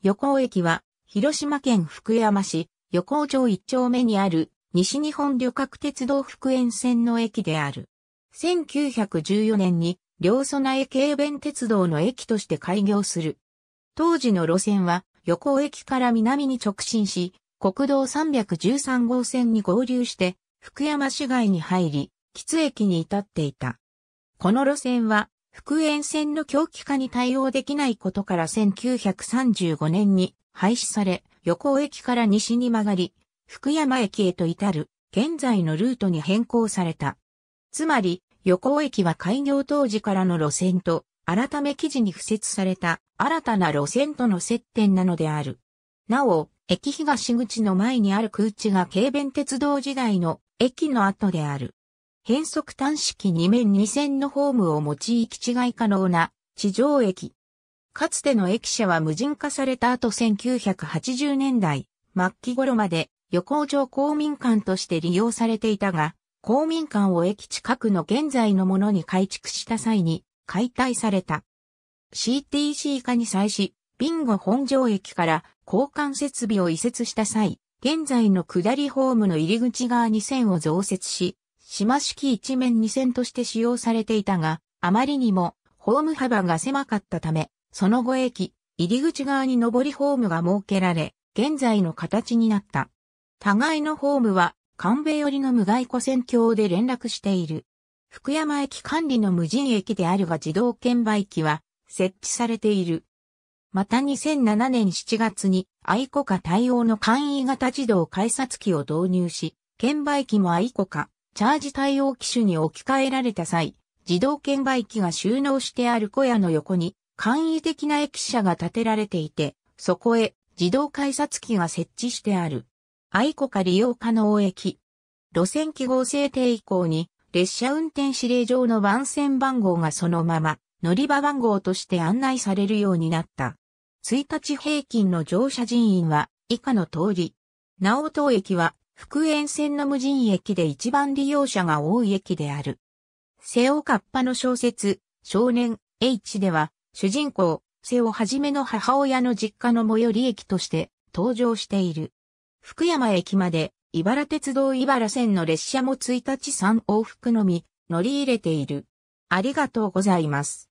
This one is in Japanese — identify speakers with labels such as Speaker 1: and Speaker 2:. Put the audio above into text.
Speaker 1: 横尾駅は、広島県福山市、横尾町一丁目にある、西日本旅客鉄道福縁線の駅である。1914年に、両備え軽便鉄道の駅として開業する。当時の路線は、横尾駅から南に直進し、国道313号線に合流して、福山市街に入り、吉駅に至っていた。この路線は、復縁線の狂気化に対応できないことから1935年に廃止され、横尾駅から西に曲がり、福山駅へと至る現在のルートに変更された。つまり、横尾駅は開業当時からの路線と、改め記事に付設された新たな路線との接点なのである。なお、駅東口の前にある空地が軽便鉄道時代の駅の跡である。変速端式2面2線のホームを用い行き違い可能な地上駅。かつての駅舎は無人化された後1980年代末期頃まで横丁公民館として利用されていたが、公民館を駅近くの現在のものに改築した際に解体された。CTC 化に際し、ビンゴ本城駅から交換設備を移設した際、現在の下りホームの入り口側に線を増設し、島式一面二線として使用されていたが、あまりにもホーム幅が狭かったため、その後駅、入り口側に上りホームが設けられ、現在の形になった。互いのホームは、関米寄りの無外湖線橋で連絡している。福山駅管理の無人駅であるが自動券売機は設置されている。また2007年7月に愛子化対応の簡易型自動改札機を導入し、券売機も愛子化、チャージ対応機種に置き換えられた際、自動券売機が収納してある小屋の横に簡易的な駅舎が建てられていて、そこへ自動改札機が設置してある。愛子か利用可能駅。路線記号制定以降に列車運転指令上の番線番号がそのまま乗り場番号として案内されるようになった。1日平均の乗車人員は以下の通り。直東駅は福塩線の無人駅で一番利用者が多い駅である。瀬尾カッの小説、少年 H では、主人公、瀬尾はじめの母親の実家の最寄り駅として登場している。福山駅まで、茨鉄道茨線の列車も1日3往復のみ、乗り入れている。ありがとうございます。